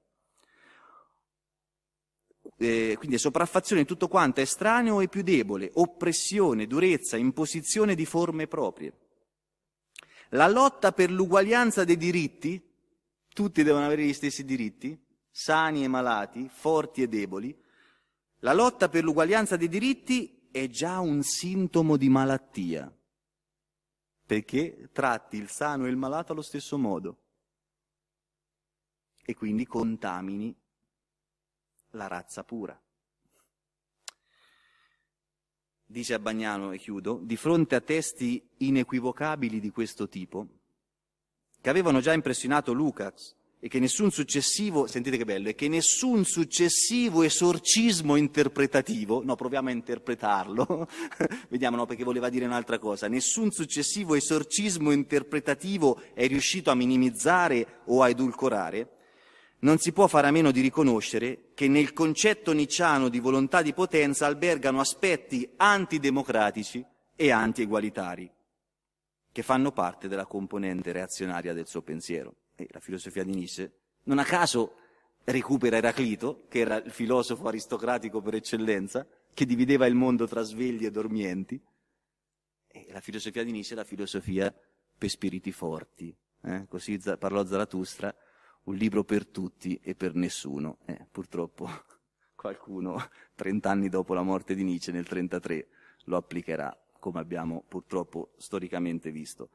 Eh, quindi sopraffazione di tutto quanto è estraneo e più debole, oppressione, durezza, imposizione di forme proprie. La lotta per l'uguaglianza dei diritti, tutti devono avere gli stessi diritti, sani e malati, forti e deboli, la lotta per l'uguaglianza dei diritti è già un sintomo di malattia perché tratti il sano e il malato allo stesso modo e quindi contamini la razza pura. Dice a Bagnano, e chiudo, di fronte a testi inequivocabili di questo tipo, che avevano già impressionato Lucas e che nessun successivo, sentite che bello, e che nessun successivo esorcismo interpretativo, no, proviamo a interpretarlo, vediamo no, perché voleva dire un'altra cosa, nessun successivo esorcismo interpretativo è riuscito a minimizzare o a edulcorare, non si può fare a meno di riconoscere che nel concetto nicciano di volontà di potenza albergano aspetti antidemocratici e antiegualitari, che fanno parte della componente reazionaria del suo pensiero e la filosofia di Nietzsche, non a caso recupera Eraclito, che era il filosofo aristocratico per eccellenza, che divideva il mondo tra svegli e dormienti, e la filosofia di Nietzsche è la filosofia per spiriti forti, eh? così parlò Zaratustra, un libro per tutti e per nessuno, eh, purtroppo qualcuno 30 anni dopo la morte di Nietzsche nel 33 lo applicherà, come abbiamo purtroppo storicamente visto.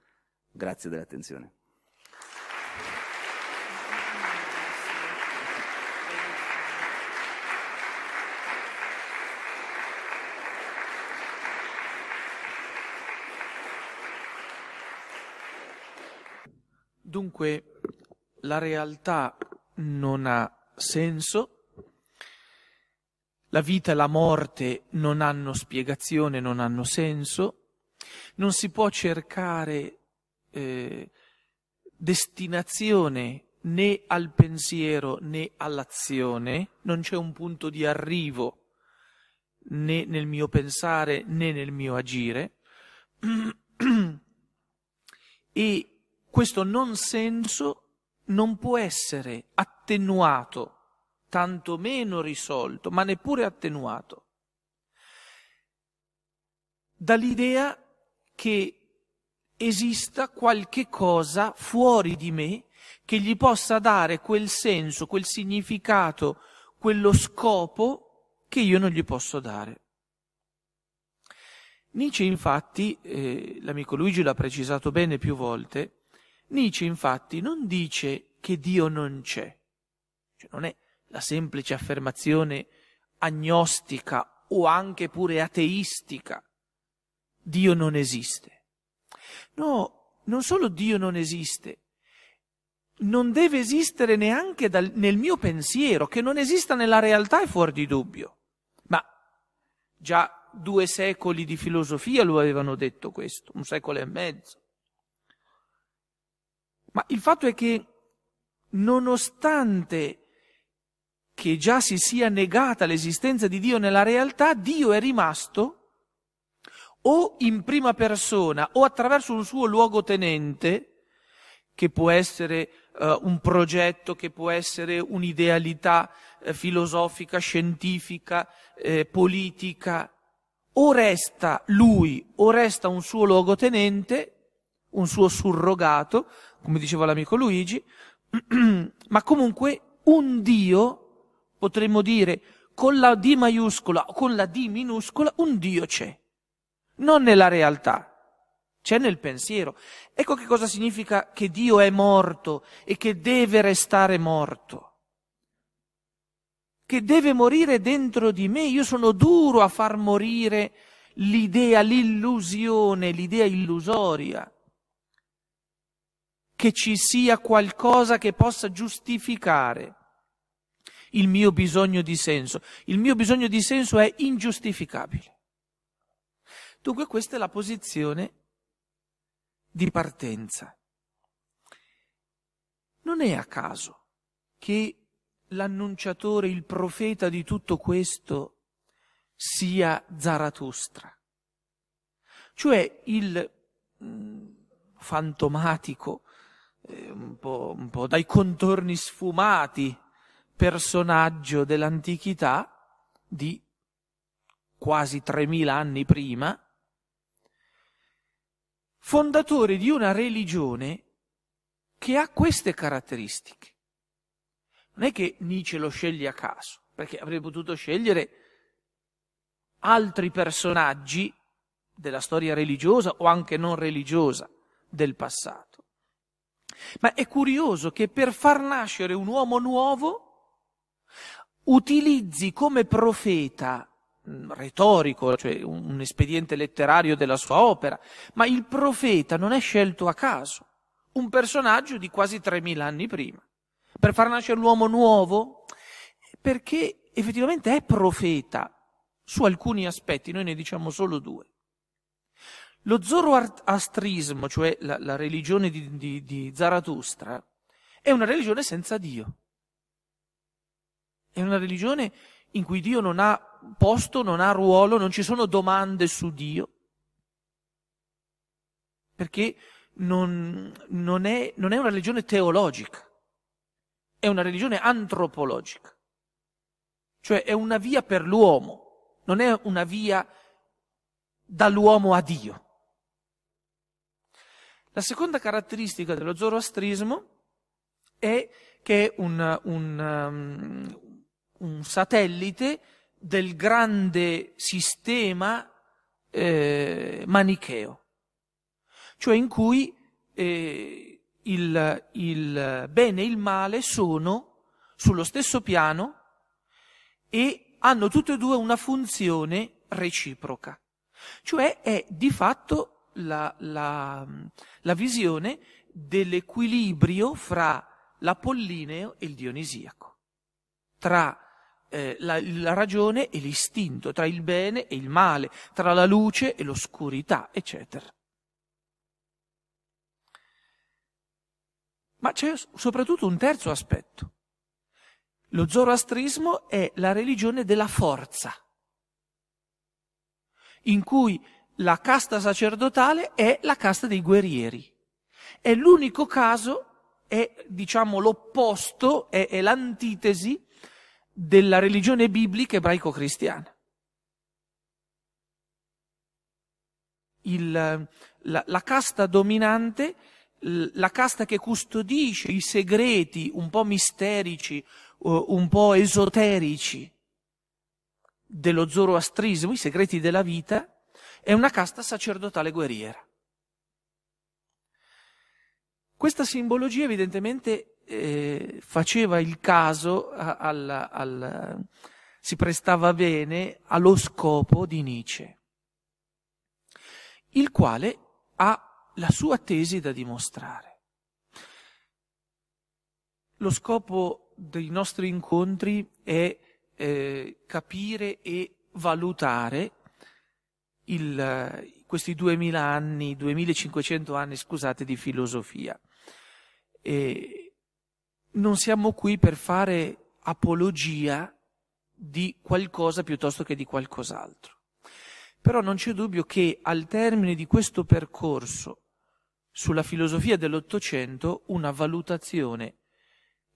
Grazie dell'attenzione. Dunque la realtà non ha senso, la vita e la morte non hanno spiegazione, non hanno senso, non si può cercare eh, destinazione né al pensiero né all'azione, non c'è un punto di arrivo né nel mio pensare né nel mio agire e questo non senso non può essere attenuato, tantomeno risolto, ma neppure attenuato, dall'idea che esista qualche cosa fuori di me che gli possa dare quel senso, quel significato, quello scopo che io non gli posso dare. Nietzsche infatti, eh, l'amico Luigi l'ha precisato bene più volte, Nietzsche infatti non dice che Dio non c'è, cioè non è la semplice affermazione agnostica o anche pure ateistica, Dio non esiste. No, non solo Dio non esiste, non deve esistere neanche dal, nel mio pensiero, che non esista nella realtà è fuori di dubbio. Ma già due secoli di filosofia lo avevano detto questo, un secolo e mezzo. Ma il fatto è che nonostante che già si sia negata l'esistenza di Dio nella realtà, Dio è rimasto o in prima persona o attraverso un suo luogotenente, che può essere eh, un progetto, che può essere un'idealità eh, filosofica, scientifica, eh, politica, o resta lui o resta un suo luogotenente, un suo surrogato, come diceva l'amico Luigi, ma comunque un Dio, potremmo dire, con la D maiuscola o con la D minuscola, un Dio c'è. Non nella realtà, c'è nel pensiero. Ecco che cosa significa che Dio è morto e che deve restare morto. Che deve morire dentro di me. Io sono duro a far morire l'idea, l'illusione, l'idea illusoria che ci sia qualcosa che possa giustificare il mio bisogno di senso. Il mio bisogno di senso è ingiustificabile. Dunque questa è la posizione di partenza. Non è a caso che l'annunciatore, il profeta di tutto questo sia Zarathustra, cioè il mm, fantomatico eh, un po', un po' dai contorni sfumati personaggio dell'antichità di quasi 3.000 anni prima, fondatore di una religione che ha queste caratteristiche. Non è che Nietzsche lo sceglie a caso, perché avrebbe potuto scegliere altri personaggi della storia religiosa o anche non religiosa del passato. Ma è curioso che per far nascere un uomo nuovo utilizzi come profeta mm, retorico, cioè un espediente letterario della sua opera, ma il profeta non è scelto a caso, un personaggio di quasi 3000 anni prima, per far nascere l'uomo nuovo, perché effettivamente è profeta su alcuni aspetti, noi ne diciamo solo due. Lo zoroastrismo, cioè la, la religione di, di, di Zarathustra, è una religione senza Dio. È una religione in cui Dio non ha posto, non ha ruolo, non ci sono domande su Dio, perché non, non, è, non è una religione teologica, è una religione antropologica, cioè è una via per l'uomo, non è una via dall'uomo a Dio. La seconda caratteristica dello zoroastrismo è che è un, un, um, un satellite del grande sistema eh, manicheo, cioè in cui eh, il, il bene e il male sono sullo stesso piano e hanno tutte e due una funzione reciproca, cioè è di fatto la, la, la visione dell'equilibrio fra l'apollineo e il dionisiaco, tra eh, la, la, ragione e l'istinto, tra il bene e il male, tra la luce e l'oscurità, eccetera. Ma c'è soprattutto un terzo aspetto. Lo zoroastrismo è la religione della forza, in cui la casta sacerdotale è la casta dei guerrieri. È l'unico caso, è diciamo l'opposto, è, è l'antitesi della religione biblica ebraico-cristiana. Il, la, la casta dominante, la casta che custodisce i segreti un po' misterici, un po' esoterici dello zoroastrismo, i segreti della vita, è una casta sacerdotale guerriera. Questa simbologia evidentemente eh, faceva il caso, al, al, si prestava bene allo scopo di Nietzsche, il quale ha la sua tesi da dimostrare. Lo scopo dei nostri incontri è eh, capire e valutare il, eh, questi 2000 anni, 2500 anni, scusate, di filosofia. E non siamo qui per fare apologia di qualcosa piuttosto che di qualcos'altro. Però non c'è dubbio che al termine di questo percorso sulla filosofia dell'Ottocento una valutazione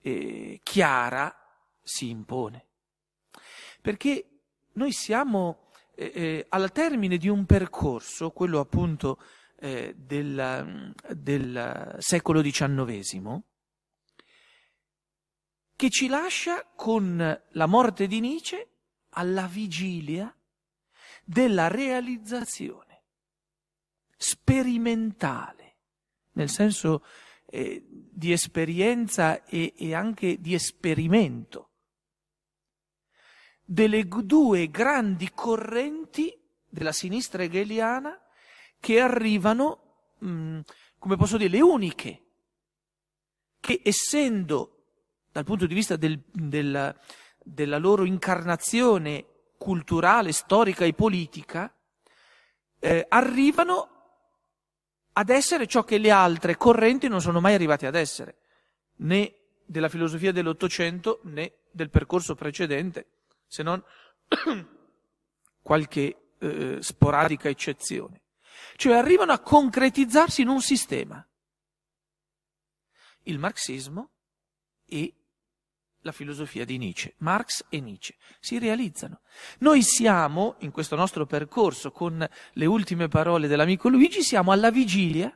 eh, chiara si impone. Perché noi siamo eh, eh, al termine di un percorso, quello appunto eh, del, del secolo XIX, che ci lascia con la morte di Nietzsche alla vigilia della realizzazione sperimentale, nel senso eh, di esperienza e, e anche di esperimento delle due grandi correnti della sinistra hegeliana che arrivano, mh, mm, come posso dire, le uniche, che essendo dal punto di vista del, del, della loro incarnazione culturale, storica e politica, eh, arrivano ad essere ciò che le altre correnti non sono mai arrivate ad essere, né della filosofia dell'Ottocento né del percorso precedente se non qualche eh, sporadica eccezione. Cioè arrivano a concretizzarsi in un sistema. Il marxismo e la filosofia di Nietzsche. Marx e Nietzsche si realizzano. Noi siamo, in questo nostro percorso, con le ultime parole dell'amico Luigi, siamo alla vigilia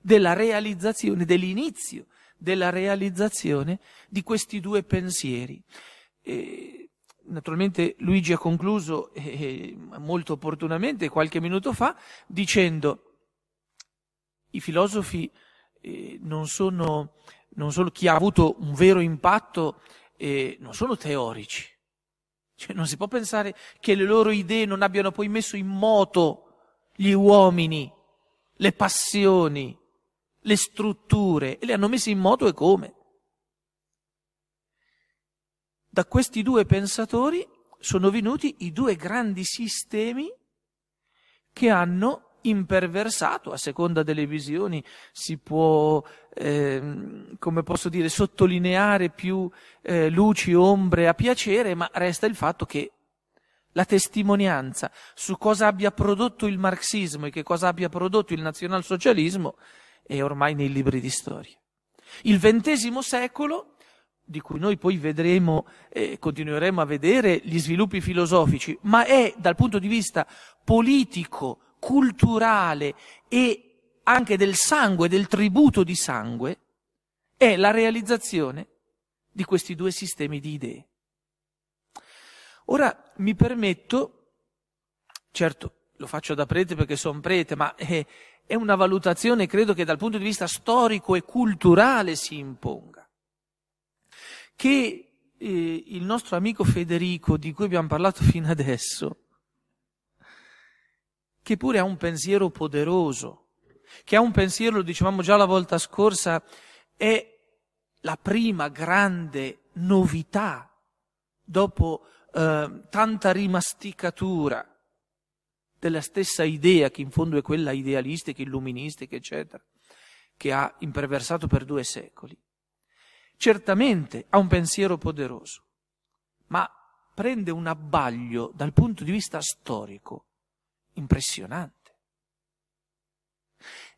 della realizzazione, dell'inizio della realizzazione di questi due pensieri. Eh, Naturalmente Luigi ha concluso eh, eh, molto opportunamente qualche minuto fa dicendo i filosofi eh, non, sono, non sono chi ha avuto un vero impatto, eh, non sono teorici. Cioè, non si può pensare che le loro idee non abbiano poi messo in moto gli uomini, le passioni, le strutture, e le hanno messe in moto e come? Da questi due pensatori sono venuti i due grandi sistemi che hanno imperversato, a seconda delle visioni si può, eh, come posso dire, sottolineare più eh, luci, ombre a piacere, ma resta il fatto che la testimonianza su cosa abbia prodotto il marxismo e che cosa abbia prodotto il nazionalsocialismo è ormai nei libri di storia. Il XX secolo di cui noi poi vedremo e eh, continueremo a vedere gli sviluppi filosofici, ma è dal punto di vista politico, culturale e anche del sangue, del tributo di sangue, è la realizzazione di questi due sistemi di idee. Ora mi permetto, certo lo faccio da prete perché sono prete, ma è, eh, è una valutazione credo che dal punto di vista storico e culturale si imponga che eh, il nostro amico Federico, di cui abbiamo parlato fino adesso, che pure ha un pensiero poderoso, che ha un pensiero, lo dicevamo già la volta scorsa, è la prima grande novità dopo eh, tanta rimasticatura della stessa idea, che in fondo è quella idealistica, illuministica, eccetera, che ha imperversato per due secoli certamente ha un pensiero poderoso, ma prende un abbaglio dal punto di vista storico impressionante.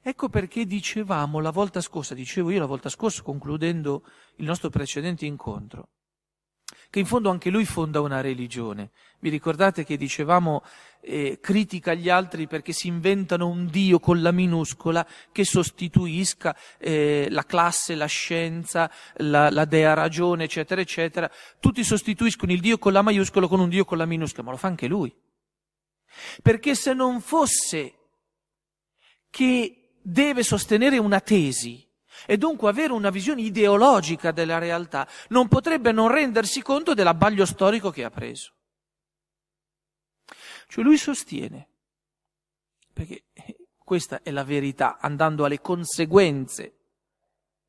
Ecco perché dicevamo la volta scorsa, dicevo io la volta scorsa concludendo il nostro precedente incontro, che in fondo anche lui fonda una religione. Vi ricordate che dicevamo eh, critica gli altri perché si inventano un Dio con la minuscola che sostituisca eh, la classe, la scienza, la, la dea ragione, eccetera, eccetera. Tutti sostituiscono il Dio con la maiuscola con un Dio con la minuscola, ma lo fa anche lui. Perché se non fosse che deve sostenere una tesi, e dunque avere una visione ideologica della realtà, non potrebbe non rendersi conto dell'abbaglio storico che ha preso. Cioè lui sostiene, perché questa è la verità, andando alle conseguenze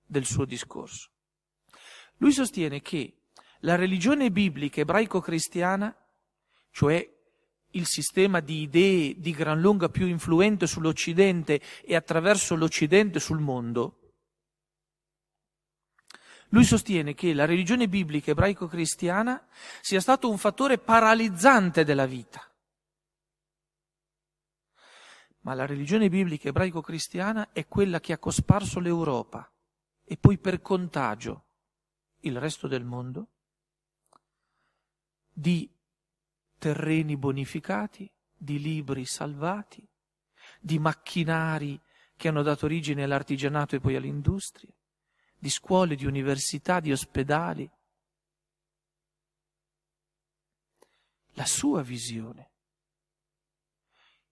del suo discorso. Lui sostiene che la religione biblica ebraico-cristiana, cioè il sistema di idee di gran lunga più influente sull'Occidente e attraverso l'Occidente sul mondo, lui sostiene che la religione biblica ebraico-cristiana sia stato un fattore paralizzante della vita. Ma la religione biblica ebraico-cristiana è quella che ha cosparso l'Europa e poi per contagio il resto del mondo di terreni bonificati, di libri salvati, di macchinari che hanno dato origine all'artigianato e poi all'industria, di scuole, di università, di ospedali. La sua visione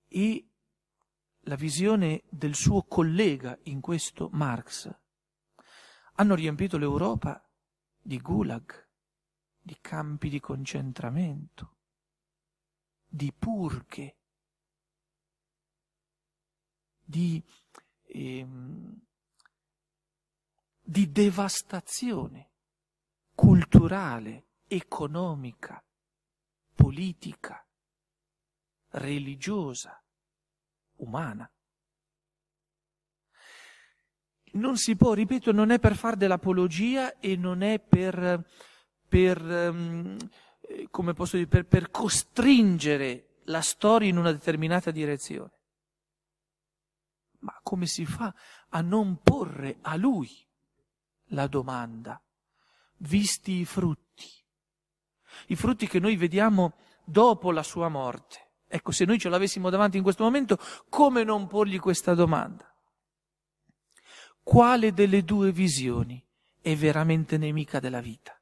e la visione del suo collega in questo Marx hanno riempito l'Europa di gulag, di campi di concentramento, di purche, di ehm, di devastazione culturale, economica, politica, religiosa, umana. Non si può, ripeto, non è per fare dell'apologia e non è per, per, ehm, eh, dire, per, per costringere la storia in una determinata direzione. Ma come si fa a non porre a lui la domanda, visti i frutti, i frutti che noi vediamo dopo la sua morte. Ecco, se noi ce l'avessimo davanti in questo momento, come non porgli questa domanda? Quale delle due visioni è veramente nemica della vita?